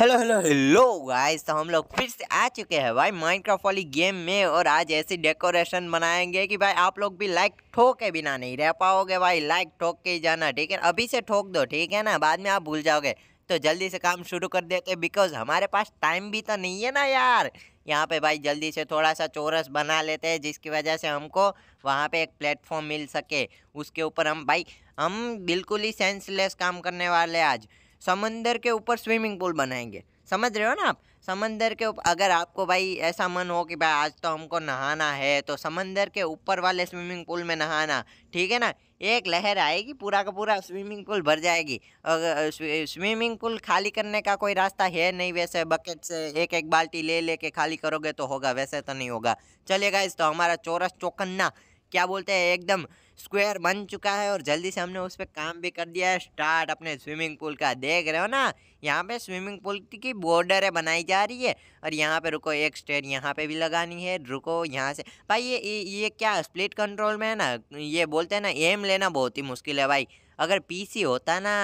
hello hello hello guys तो हम लोग फिर से आ चुके हैं भाई माइनक्राफ्ट वाली गेम में और आज ऐसी डेकोरेशन बनाएंगे कि भाई आप लोग भी लाइक ठोके बिना नहीं रह पाओगे भाई लाइक ठोक के ही जाना ठीक है अभी से ठोक दो ठीक है ना बाद में आप भूल जाओगे तो जल्दी से काम शुरू कर देते बिकॉज हमारे पास टाइम भी तो नहीं है ना यार यहाँ पे भाई जल्दी से थोड़ा सा चोरस बना लेते हैं जिसकी वजह से हमको वहाँ पे एक प्लेटफॉर्म मिल सके उसके ऊपर हम भाई हम बिल्कुल ही सेंसलेस काम करने वाले आज समंदर के ऊपर स्विमिंग पूल बनाएंगे समझ रहे हो ना आप समंदर के उप, अगर आपको भाई ऐसा मन हो कि भाई आज तो हमको नहाना है तो समंदर के ऊपर वाले स्विमिंग पूल में नहाना ठीक है ना एक लहर आएगी पूरा का पूरा स्विमिंग पूल भर जाएगी अगर स्विमिंग पूल खाली करने का कोई रास्ता है नहीं वैसे बकेट से एक एक बाल्टी ले लेके खाली करोगे तो होगा वैसे तो नहीं होगा चलेगा इस तो हमारा चौरस चौकन्ना क्या बोलते हैं एकदम स्क्वायर बन चुका है और जल्दी से हमने उस पर काम भी कर दिया है स्टार्ट अपने स्विमिंग पूल का देख रहे हो ना यहाँ पे स्विमिंग पूल की बॉर्डर है बनाई जा रही है और यहाँ पे रुको एक स्टेयर यहाँ पे भी लगानी है रुको यहाँ से भाई ये ये क्या स्प्लिट कंट्रोल में है ना ये बोलते हैं ना एम लेना बहुत ही मुश्किल है भाई अगर पी होता ना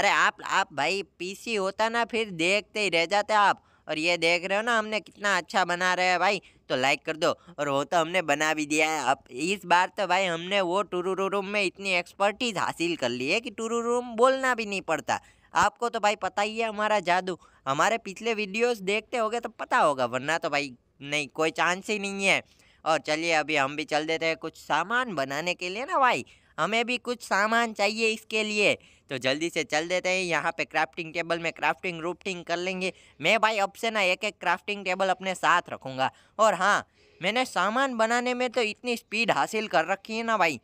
अरे आप आप भाई पी होता ना फिर देखते ही रह जाते आप और ये देख रहे हो ना हमने कितना अच्छा बना रहे हैं भाई तो लाइक कर दो और वो तो हमने बना भी दिया है अब इस बार तो भाई हमने वो टूरू रूम में इतनी एक्सपर्टीज हासिल कर ली है कि टूरू रूम बोलना भी नहीं पड़ता आपको तो भाई पता ही है हमारा जादू हमारे पिछले वीडियोस देखते हो तो पता होगा वरना तो भाई नहीं कोई चांस ही नहीं है और चलिए अभी हम भी चल देते हैं कुछ सामान बनाने के लिए ना भाई हमें भी कुछ सामान चाहिए इसके लिए तो जल्दी से चल देते हैं यहाँ पे क्राफ्टिंग टेबल में क्राफ्टिंग रूफ्टिंग कर लेंगे मैं भाई अब से ना एक एक क्राफ्टिंग टेबल अपने साथ रखूँगा और हाँ मैंने सामान बनाने में तो इतनी स्पीड हासिल कर रखी है ना भाई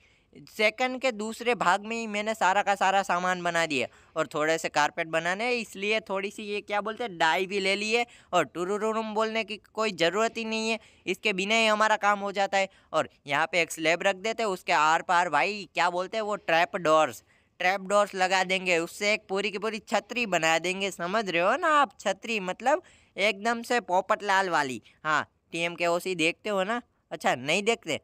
सेकंड के दूसरे भाग में ही मैंने सारा का सारा सामान बना दिया और थोड़े से कारपेट बनाने इसलिए थोड़ी सी ये क्या बोलते हैं डाई भी ले लिए और टुरुरुरुम बोलने की कोई ज़रूरत ही नहीं है इसके बिना ही हमारा काम हो जाता है और यहाँ पे एक स्लेब रख देते उसके आर पार भाई क्या बोलते हैं वो ट्रैप डोर्स ट्रैप डोर्स लगा देंगे उससे एक पूरी की पूरी छतरी बना देंगे समझ रहे हो ना आप छतरी मतलब एकदम से लाल वाली हाँ टी एम के ओ सी देखते हो ना अच्छा नहीं देखते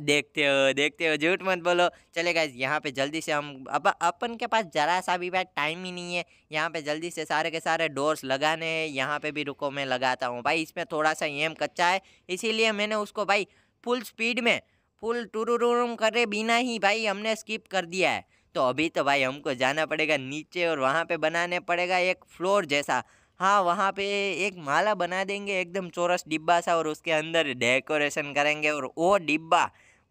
देखते हो देखते हो झूठ मत बोलो चले गए यहाँ पे जल्दी से हम अब अपन के पास ज़रा सा भी भाई टाइम ही नहीं है यहाँ पे जल्दी से सारे के सारे डोर्स लगाने हैं यहाँ पे भी रुको मैं लगाता हूँ भाई इसमें थोड़ा सा एम कच्चा है इसीलिए मैंने उसको भाई फुल स्पीड में फुल रुरुम करे बिना ही भाई हमने स्किप कर दिया है तो अभी तो भाई हमको जाना पड़ेगा नीचे और वहाँ पर बनाने पड़ेगा एक फ्लोर जैसा हाँ वहाँ पे एक माला बना देंगे एकदम चौरस डिब्बा सा और उसके अंदर डेकोरेशन करेंगे और वो डिब्बा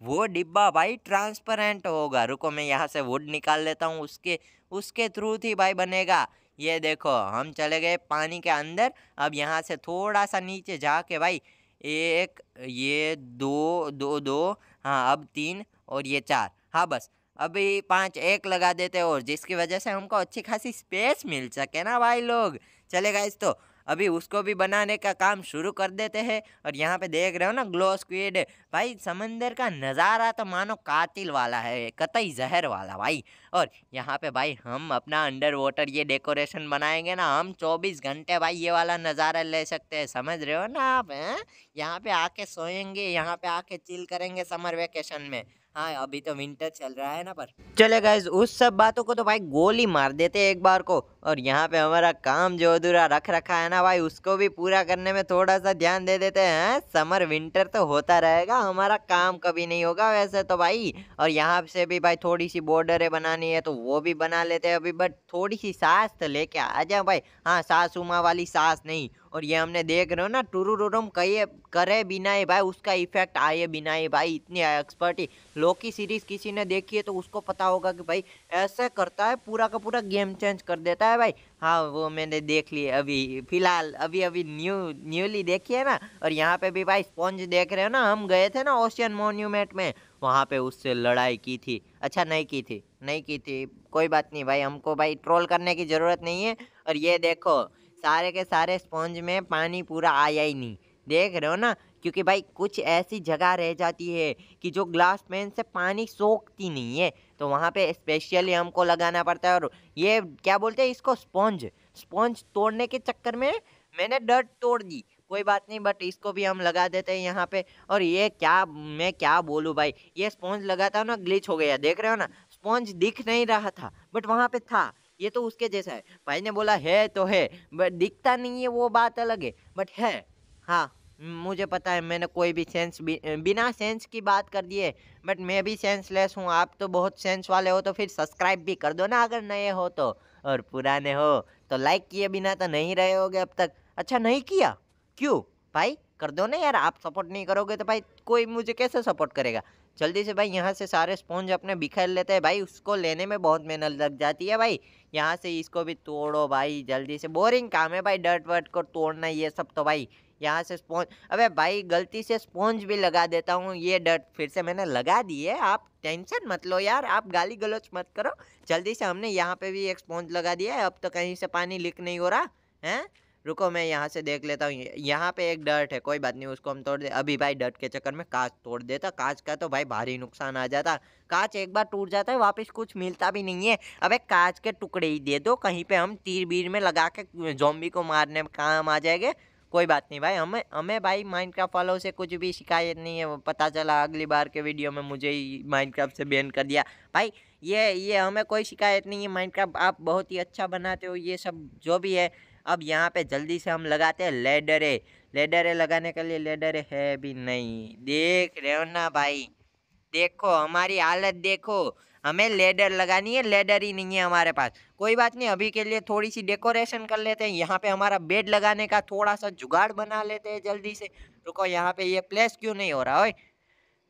वो डिब्बा भाई ट्रांसपेरेंट होगा रुको मैं यहाँ से वुड निकाल लेता हूँ उसके उसके थ्रू थी भाई बनेगा ये देखो हम चले गए पानी के अंदर अब यहाँ से थोड़ा सा नीचे जाके भाई एक ये दो दो दो हाँ अब तीन और ये चार हाँ बस अभी पाँच एक लगा देते और जिसकी वजह से हमको अच्छी खासी स्पेस मिल सके ना भाई लोग चले इस तो अभी उसको भी बनाने का काम शुरू कर देते हैं और यहाँ पे देख रहे हो ना ग्लो स्क्वीड भाई समंदर का नज़ारा तो मानो कातिल वाला है कतई जहर वाला भाई और यहाँ पे भाई हम अपना अंडर वाटर ये डेकोरेशन बनाएंगे ना हम 24 घंटे भाई ये वाला नज़ारा ले सकते हैं समझ रहे हो ना आप हैं यहाँ पे आके सोएंगे यहाँ पे आके चिल करेंगे समर वेकेशन में हाँ अभी तो विंटर चल रहा है ना पर चले गए उस सब बातों को तो भाई गोली मार देते एक बार को और यहाँ पे हमारा काम जो अधूरा रख रखा है ना भाई उसको भी पूरा करने में थोड़ा सा ध्यान दे देते हैं समर विंटर तो होता रहेगा हमारा काम कभी नहीं होगा वैसे तो भाई और यहाँ से भी भाई थोड़ी सी बॉर्डरें बनानी है तो वो भी बना लेते हैं अभी बट थोड़ी सी सास तो लेके आ जाए भाई हाँ सास उमा वाली सास नहीं और ये हमने देख रहे हो ना टूरूरोम कहे करे बिना ही भाई उसका इफेक्ट आए बिना ही भाई इतनी एक्सपर्टी लोकी सीरीज किसी ने देखी है तो उसको पता होगा कि भाई ऐसे करता है पूरा का पूरा गेम चेंज कर देता है भाई हाँ वो मैंने देख ली अभी फिलहाल अभी अभी न्यू न्यूली देखी है ना और यहाँ पे भी भाई स्पॉन्ज देख रहे हो ना हम गए थे ना ओशियन मोन्यूमेंट में वहाँ पे उससे लड़ाई की थी अच्छा नहीं की थी नहीं की थी कोई बात नहीं भाई हमको भाई ट्रोल करने की ज़रूरत नहीं है और ये देखो सारे के सारे स्पॉन्ज में पानी पूरा आया ही नहीं देख रहे हो ना क्योंकि भाई कुछ ऐसी जगह रह जाती है कि जो ग्लास पेन से पानी सोखती नहीं है तो वहाँ पे स्पेशली हमको लगाना पड़ता है और ये क्या बोलते हैं इसको स्पॉन्ज स्पॉन्ज तोड़ने के चक्कर में मैंने डर्ट तोड़ दी कोई बात नहीं बट इसको भी हम लगा देते हैं यहाँ पे और ये क्या मैं क्या बोलूँ भाई ये स्पॉन्ज लगाता हूँ ना ग्लिच हो गया देख रहे हो ना स्पॉन्ज दिख नहीं रहा था बट वहाँ पे था ये तो उसके जैसा है भाई ने बोला है तो है बट दिखता नहीं है वो बात अलग है बट है हाँ मुझे पता है मैंने कोई भी सेंस भी बिना सेंस की बात कर दी है बट मैं भी सेंसलेस हूँ आप तो बहुत सेंस वाले हो तो फिर सब्सक्राइब भी कर दो ना अगर नए हो तो और पुराने हो तो लाइक किए बिना तो नहीं रहे होगे अब तक अच्छा नहीं किया क्यों भाई कर दो ना यार आप सपोर्ट नहीं करोगे तो भाई कोई मुझे कैसे सपोर्ट करेगा जल्दी से भाई यहाँ से सारे स्पॉन्ज अपने बिखर लेते हैं भाई उसको लेने में बहुत मेहनत लग जाती है भाई यहाँ से इसको भी तोड़ो भाई जल्दी से बोरिंग काम है भाई डर्ट वर्ट को तोड़ना ये सब तो भाई यहाँ से स्पॉन्ज अबे भाई गलती से स्पॉन्ज भी लगा देता हूँ ये डर्ट फिर से मैंने लगा दी है आप टेंशन मत लो यार आप गाली गलोच मत करो जल्दी से हमने यहाँ पर भी एक स्पॉन्ज लगा दिया है अब तो कहीं से पानी लीक नहीं हो रहा है रुको मैं यहाँ से देख लेता हूँ यहाँ पे एक डर्ट है कोई बात नहीं उसको हम तोड़ दे अभी भाई डर्ट के चक्कर में कांच तोड़ देता कांच का तो भाई भारी नुकसान आ जाता कांच एक बार टूट जाता है वापस कुछ मिलता भी नहीं है अबे कांच के टुकड़े ही दे दो कहीं पे हम तीर बीर में लगा के जोम्बी को मारने में काम आ जाएंगे कोई बात नहीं भाई हमें हमें भाई माइनक्राफ्ट वालों से कुछ भी शिकायत नहीं है पता चला अगली बार के वीडियो में मुझे ही माइनक्राफ्ट से बैन कर दिया भाई ये ये हमें कोई शिकायत नहीं है माइनक्राफ्ट आप बहुत ही अच्छा बनाते हो ये सब जो भी है अब यहाँ पे जल्दी से हम लगाते हैं लेडरे लेडरे लगाने के लिए लेडरे है भी नहीं देख रहे हो ना भाई देखो हमारी हालत देखो हमें लेडर लगानी है लेडर ही नहीं है हमारे पास कोई बात नहीं अभी के लिए थोड़ी सी डेकोरेशन कर लेते हैं यहाँ पे हमारा बेड लगाने का थोड़ा सा जुगाड़ बना लेते हैं जल्दी से रुको यहाँ पे ये प्लेस क्यों नहीं हो रहा है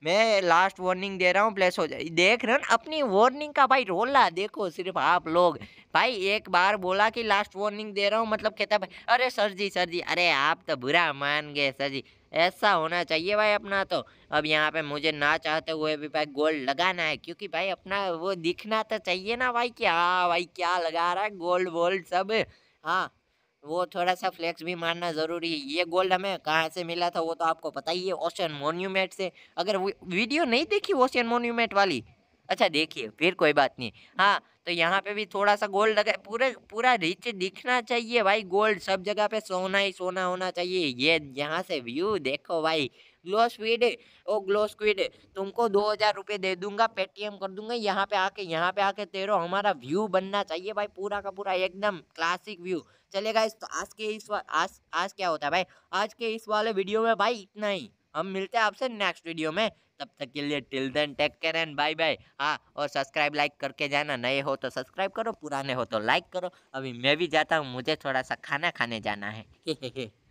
मैं लास्ट वार्निंग दे रहा हूँ प्लेस हो जाए देख रहे हो अपनी वार्निंग का भाई रोला देखो सिर्फ आप लोग भाई एक बार बोला कि लास्ट वार्निंग दे रहा हूँ मतलब कहता भाई अरे सर जी सर जी अरे आप तो बुरा मान गए सर जी ऐसा होना चाहिए भाई अपना तो अब यहाँ पे मुझे ना चाहते हुए भी भाई गोल्ड लगाना है क्योंकि भाई अपना वो दिखना तो चाहिए ना भाई कि हाँ भाई क्या लगा रहा है गोल्ड वोल्ड सब हाँ वो थोड़ा सा फ्लेक्स भी मारना ज़रूरी है ये गोल्ड हमें कहाँ से मिला था वो तो आपको पता ही है ओशियन मोन्यूमेंट से अगर वीडियो नहीं देखी ओशियन मोन्यूमेंट वाली अच्छा देखिए फिर कोई बात नहीं हाँ तो यहाँ पे भी थोड़ा सा गोल्ड लगा पूरे पूरा रिच दिखना चाहिए भाई गोल्ड सब जगह पे सोना ही सोना होना चाहिए ये यहाँ से व्यू देखो भाई ग्लो स्क्विड ओ ग्लो स्क्विड तुमको दो हजार रुपये दे दूंगा पेटीएम कर दूंगा यहाँ पे आके यहाँ पे आके तेरो हमारा व्यू बनना चाहिए भाई पूरा का पूरा एकदम क्लासिक व्यू चलेगा इस तो आज के इस आज आज क्या होता है भाई आज के इस वाले वीडियो में भाई इतना ही हम मिलते हैं आपसे नेक्स्ट वीडियो में तब तक के लिए till then take care and bye bye हाँ और सब्सक्राइब लाइक करके जाना नए हो तो सब्सक्राइब करो पुराने हो तो लाइक करो अभी मैं भी जाता हूँ मुझे थोड़ा सा खाना खाने जाना है